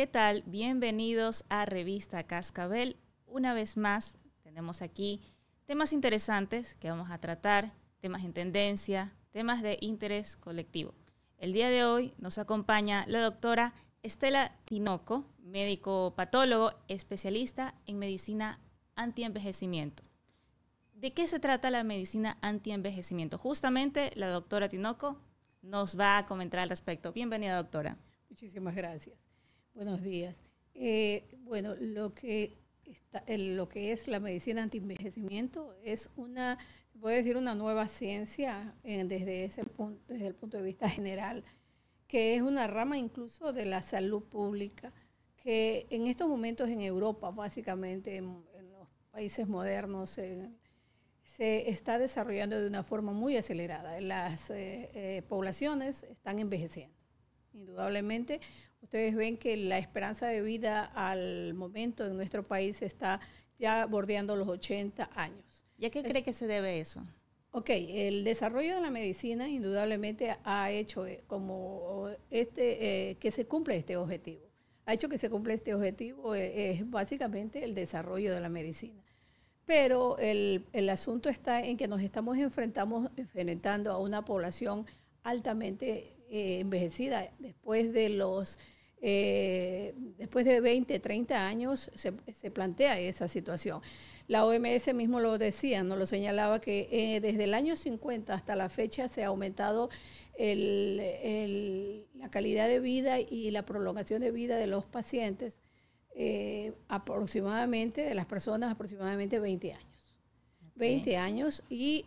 ¿Qué tal? Bienvenidos a Revista Cascabel. Una vez más, tenemos aquí temas interesantes que vamos a tratar, temas en tendencia, temas de interés colectivo. El día de hoy nos acompaña la doctora Estela Tinoco, médico patólogo, especialista en medicina antienvejecimiento. ¿De qué se trata la medicina antienvejecimiento? Justamente la doctora Tinoco nos va a comentar al respecto. Bienvenida, doctora. Muchísimas gracias. Buenos días. Eh, bueno, lo que, está, lo que es la medicina antienvejecimiento es una, se puede decir, una nueva ciencia desde, ese punto, desde el punto de vista general, que es una rama incluso de la salud pública, que en estos momentos en Europa, básicamente en, los países modernos, se está desarrollando de una forma muy acelerada. Las eh, eh, poblaciones están envejeciendo. Indudablemente, Ustedes ven que la esperanza de vida al momento en nuestro país está ya bordeando los 80 años. ¿Y a qué cree que se debe eso? Ok, el desarrollo de la medicina indudablemente ha hecho eh, como este, eh, que se cumple este objetivo. Ha hecho que se cumpla este objetivo, eh, es básicamente el desarrollo de la medicina. Pero el, asunto está en que nos estamos enfrentamos, enfrentando a una población altamente eh, envejecida. Después de los eh, después de 20, 30 años se, plantea esa situación. La OMS mismo lo decía, nos lo señalaba que eh, desde el año 50 hasta la fecha se ha aumentado la calidad de vida y la prolongación de vida de los pacientes aproximadamente, de las personas aproximadamente 20 años. 20 años y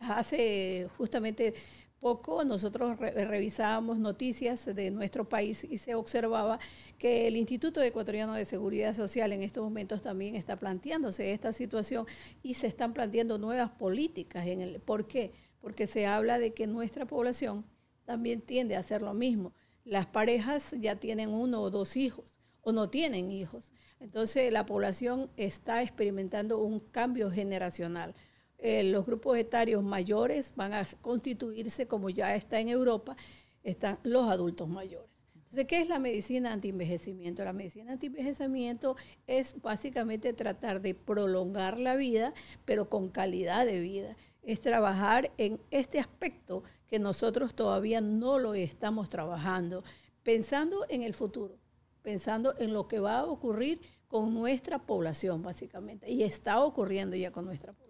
hace justamente poco nosotros revisábamos noticias de nuestro país y se observaba que el Instituto Ecuatoriano de Seguridad Social en estos momentos también está planteándose esta situación y se están planteando nuevas políticas. En el, ¿Por qué? Porque se habla de que nuestra población también tiende a hacer lo mismo. Las parejas ya tienen uno o dos hijos o no tienen hijos. Entonces la población está experimentando un cambio generacional. Eh, los grupos etarios mayores van a constituirse, como ya está en Europa, están los adultos mayores. Entonces, ¿qué es la medicina antienvejecimiento? La medicina antienvejecimiento es básicamente tratar de prolongar la vida, pero con calidad de vida. Es trabajar en este aspecto que nosotros todavía no lo estamos trabajando, pensando en el futuro, pensando en lo que va a ocurrir con nuestra población, básicamente, y está ocurriendo ya con nuestra población.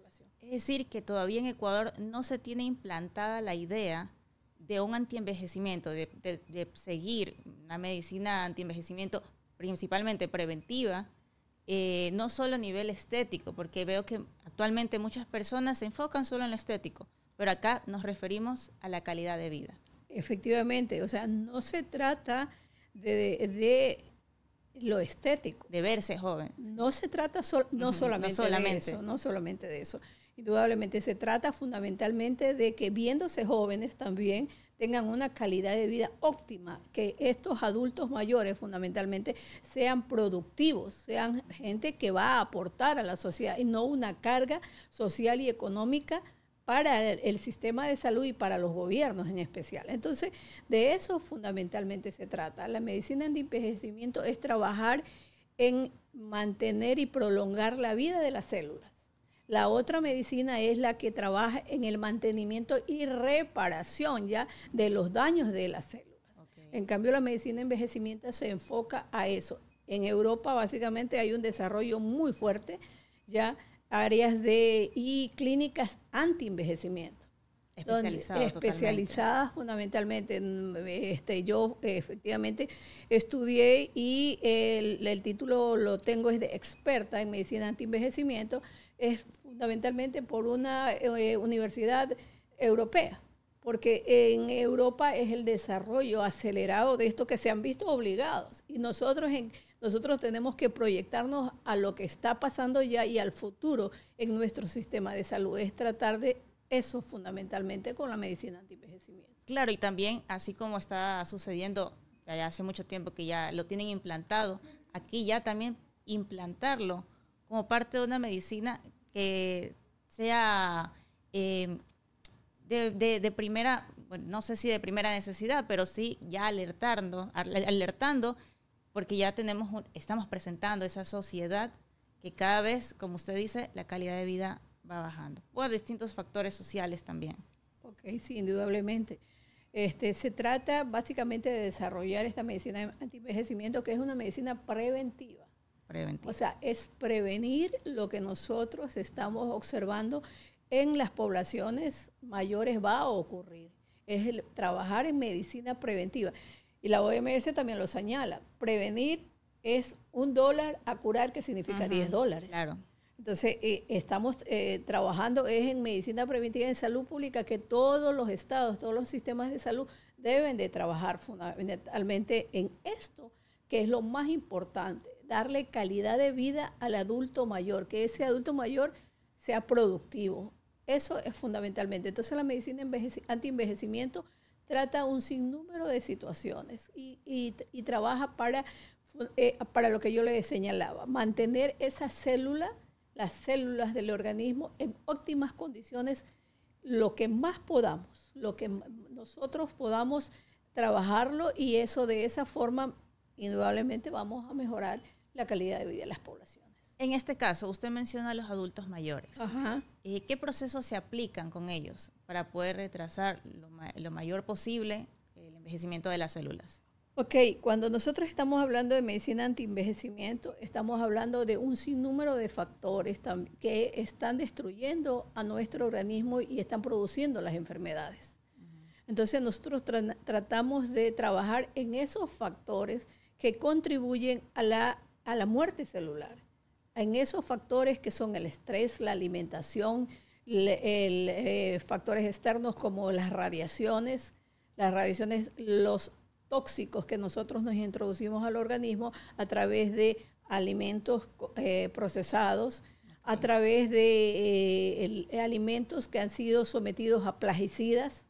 Es decir, que todavía en Ecuador no se tiene implantada la idea de un antienvejecimiento, de, seguir una medicina antienvejecimiento principalmente preventiva, eh, no solo a nivel estético, porque veo que actualmente muchas personas se enfocan solo en lo estético, pero acá nos referimos a la calidad de vida. Efectivamente, o sea, no se trata de, lo estético. De verse joven. No se trata solamente no solamente de eso, Indudablemente se trata fundamentalmente de que viéndose jóvenes también tengan una calidad de vida óptima, que estos adultos mayores fundamentalmente sean productivos, sean gente que va a aportar a la sociedad y no una carga social y económica para el, sistema de salud y para los gobiernos en especial. Entonces, de eso fundamentalmente se trata. La medicina de envejecimiento es trabajar en mantener y prolongar la vida de las células. La otra medicina es la que trabaja en el mantenimiento y reparación ya de los daños de las células. En cambio, la medicina de envejecimiento se enfoca a eso. En Europa básicamente hay un desarrollo muy fuerte, ya áreas de y clínicas anti-envejecimiento especializadas fundamentalmente. Mm, este, yo efectivamente estudié y el, título lo tengo es de experta en medicina anti-envejecimiento, es fundamentalmente por una eh, universidad europea, porque en Europa es el desarrollo acelerado de esto que se han visto obligados y nosotros en, nosotros tenemos que proyectarnos a lo que está pasando ya y al futuro en nuestro sistema de salud, es tratar de eso fundamentalmente con la medicina anti Claro, y también así como está sucediendo ya hace mucho tiempo que ya lo tienen implantado, aquí ya también implantarlo como parte de una medicina que sea em, de, primera, no sé si de primera necesidad, pero sí ya alertando, alertando, porque ya tenemos, estamos presentando esa sociedad que cada vez, como usted dice, la calidad de vida va bajando, a distintos factores sociales también. Ok, sí, indudablemente. Este, se trata básicamente de desarrollar esta medicina de antienvejecimiento, que es una medicina preventiva. preventiva. O sea, es prevenir lo que nosotros estamos observando en las poblaciones mayores va a ocurrir. Es el trabajar en medicina preventiva. Y la OMS también lo señala. Prevenir es un dólar a curar, que significa 10 dólares. Claro. Entonces, eh, estamos eh, trabajando es en medicina preventiva en salud pública, que todos los estados, todos los sistemas de salud deben de trabajar fundamentalmente en esto, que es lo más importante, darle calidad de vida al adulto mayor, que ese adulto mayor sea productivo. Eso es fundamentalmente. Entonces, la medicina anti-envejecimiento trata un sinnúmero de situaciones y, y, trabaja para, eh, para lo que yo le señalaba, mantener esa célula las células del organismo en óptimas condiciones lo que más podamos, lo que nosotros podamos trabajarlo y eso de esa forma indudablemente vamos a mejorar la calidad de vida de las poblaciones. En este caso, usted menciona a los adultos mayores. Ajá. Eh, ¿Qué procesos se aplican con ellos para poder retrasar lo mayor posible el envejecimiento de las células? Ok, cuando nosotros estamos hablando de medicina anti-envejecimiento, estamos hablando de un sinnúmero de factores que están destruyendo a nuestro organismo y están produciendo las enfermedades. Entonces nosotros tratamos de trabajar en esos factores que contribuyen a la, a la muerte celular, en esos factores que son el estrés, la alimentación, eh, factores externos como las radiaciones, las radiaciones, los tóxicos que nosotros nos introducimos al organismo a través de alimentos eh, procesados, a través de eh, eh, alimentos que han sido sometidos a plaguicidas,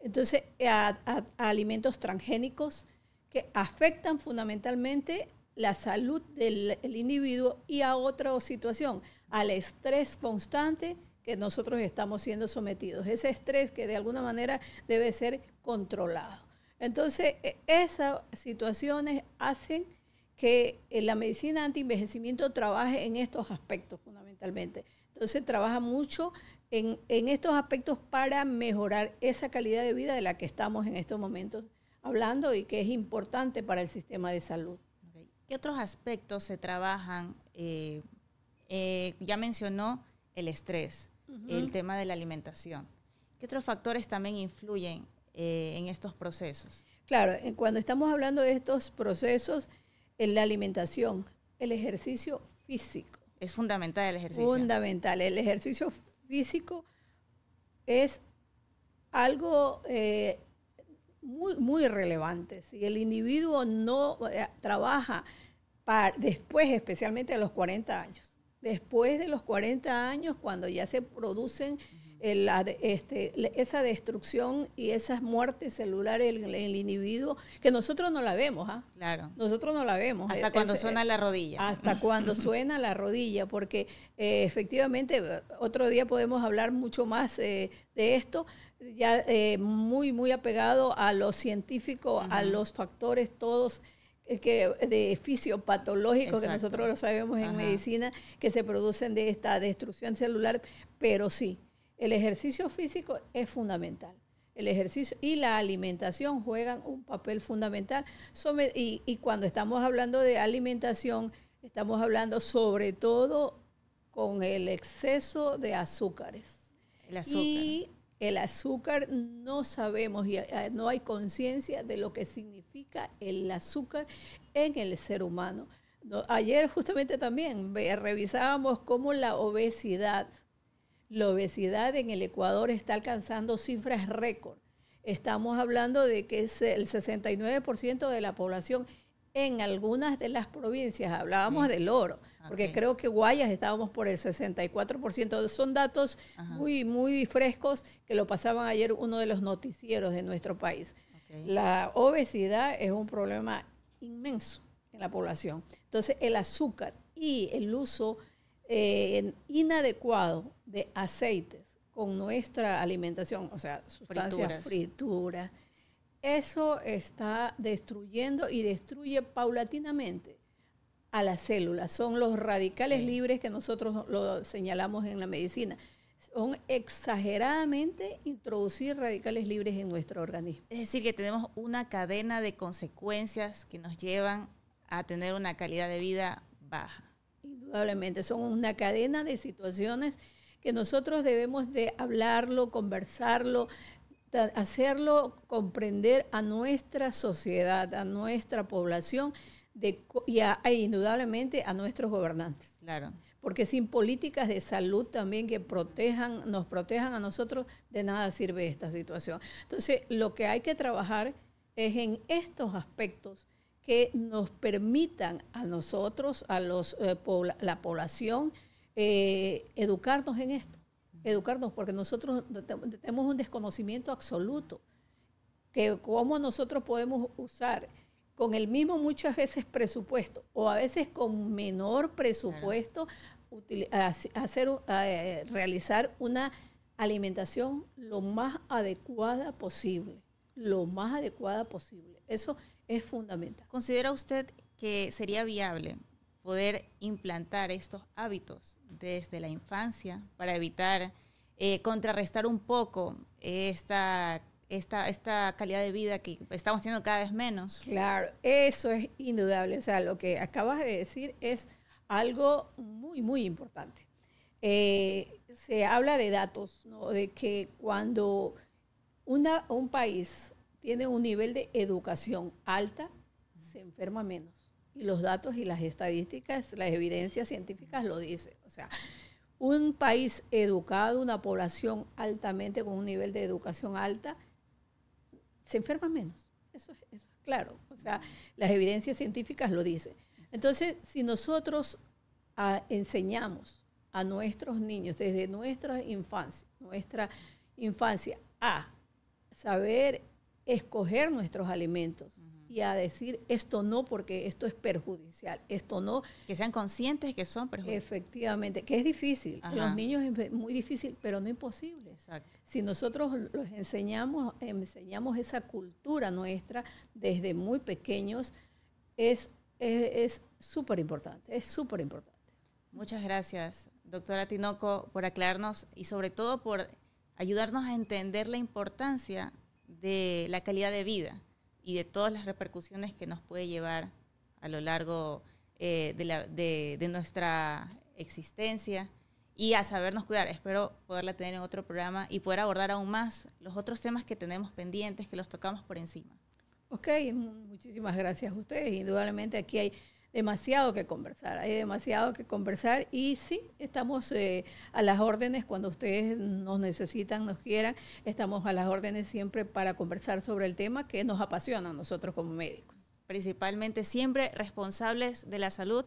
entonces a alimentos transgénicos que afectan fundamentalmente la salud del individuo y a otra situación, al estrés constante que nosotros estamos siendo sometidos. Ese estrés que de alguna manera debe ser controlado. Entonces, e, esas situaciones hacen que eh, la medicina anti-envejecimiento trabaje en estos aspectos fundamentalmente. Entonces, trabaja mucho en, estos aspectos para mejorar esa calidad de vida de la que estamos en estos momentos hablando y que es importante para el sistema de salud. ¿Qué otros aspectos se trabajan? Eh, eh, ya mencionó el estrés, el tema de la alimentación. ¿Qué otros factores también influyen eh, en estos procesos? Claro, eh, cuando estamos hablando de estos procesos, en eh, la alimentación, el ejercicio físico. Es fundamental el ejercicio. Fundamental. El ejercicio físico es algo muy, muy relevante. Si el individuo no trabaja después, especialmente a los 40 años, después de los 40 años, cuando ya se producen este, esa destrucción y esas muertes celulares en el, individuo, que nosotros no la vemos, ¿ah? Nosotros no la vemos. Hasta cuando suena la rodilla. Hasta cuando suena la rodilla, porque eh, efectivamente otro día podemos hablar mucho más eh, de esto, ya eh, muy, muy apegado a lo científico, a los factores todos que de fisiopatológico que nosotros lo sabemos en medicina que se producen de esta destrucción celular, pero sí, el ejercicio físico es fundamental. El ejercicio y la alimentación juegan un papel fundamental. Y, cuando estamos hablando de alimentación, estamos hablando sobre todo con el exceso de azúcares. Y el azúcar no sabemos y eh, no hay conciencia de lo que significa el azúcar en el ser humano. ayer justamente también revisábamos cómo la obesidad la obesidad en el Ecuador está alcanzando cifras récord. Estamos hablando de que es el 69% de la población en algunas de las provincias, hablábamos del oro, porque creo que Guayas estábamos por el 64%, son datos muy, muy frescos que lo pasaban ayer uno de los noticieros de nuestro país. La obesidad es un problema inmenso en la población. Entonces, el azúcar y el uso eh, inadecuado de aceites con nuestra alimentación, o sea, sustancias frituras, eso está destruyendo y destruye paulatinamente a las células. Son los radicales libres que nosotros lo señalamos en la medicina. Son exageradamente introducir radicales libres en nuestro organismo. Es decir, que tenemos una cadena de consecuencias que nos llevan a tener una calidad de vida baja indudablemente. Son una cadena de situaciones que nosotros debemos de hablarlo, conversarlo, hacerlo comprender a nuestra sociedad, a nuestra población y e indudablemente a nuestros gobernantes. Claro. Porque sin políticas de salud también que protejan, nos protejan a nosotros, de nada sirve esta situación. Entonces, lo que hay que trabajar es en estos aspectos que nos permitan a nosotros, a los, eh, la población, eh, educarnos en esto, educarnos, porque nosotros tenemos un desconocimiento absoluto, que cómo nosotros podemos usar con el mismo muchas veces presupuesto o a veces con menor presupuesto hacer, eh, realizar una alimentación lo más adecuada posible lo más adecuada posible. Eso es fundamental. ¿Considera usted que sería viable poder implantar estos hábitos desde la infancia para evitar eh, contrarrestar un poco esta, esta, esta calidad de vida que estamos teniendo cada vez menos? Claro, eso es indudable. O sea, lo que acabas de decir es algo muy, muy importante. Eh, se habla de datos, ¿no? de que cuando un país tiene un nivel de educación alta, se enferma menos. Y los datos y las estadísticas, las evidencias científicas lo dicen. O sea, un país educado, una población altamente con un nivel de educación alta, se enferma menos. Eso es, claro. O sea, las evidencias científicas lo dicen. Entonces, si nosotros ah, enseñamos a nuestros niños desde nuestra infancia, nuestra infancia, a saber escoger nuestros alimentos y a decir esto no porque esto es perjudicial, esto no. Que sean conscientes que son perjudiciales. Efectivamente, que es difícil. Los niños es muy difícil, pero no imposible. Si nosotros los enseñamos, enseñamos esa cultura nuestra desde muy pequeños, es súper es, importante, es súper importante. Muchas gracias, doctora Tinoco, por aclararnos y sobre todo por ayudarnos a entender la importancia de la calidad de vida y de todas las repercusiones que nos puede llevar a lo largo eh, de, de, nuestra existencia y a sabernos cuidar. Espero poderla tener en otro programa y poder abordar aún más los otros temas que tenemos pendientes, que los tocamos por encima. Ok, muchísimas gracias a ustedes. Indudablemente aquí hay demasiado que conversar, hay demasiado que conversar y sí, estamos eh, a las órdenes cuando ustedes nos necesitan, nos quieran, estamos a las órdenes siempre para conversar sobre el tema que nos apasiona a nosotros como médicos. Principalmente siempre responsables de la salud.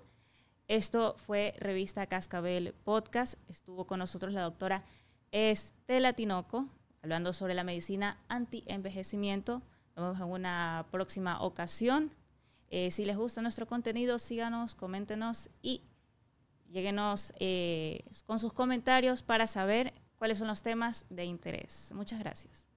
Esto fue Revista Cascabel Podcast. Estuvo con nosotros la doctora Estela Tinoco, hablando sobre la medicina anti-envejecimiento. Nos vemos en una próxima ocasión. Eh, si les gusta nuestro contenido, síganos, coméntenos y lléguenos eh, con sus comentarios para saber cuáles son los temas de interés. Muchas gracias.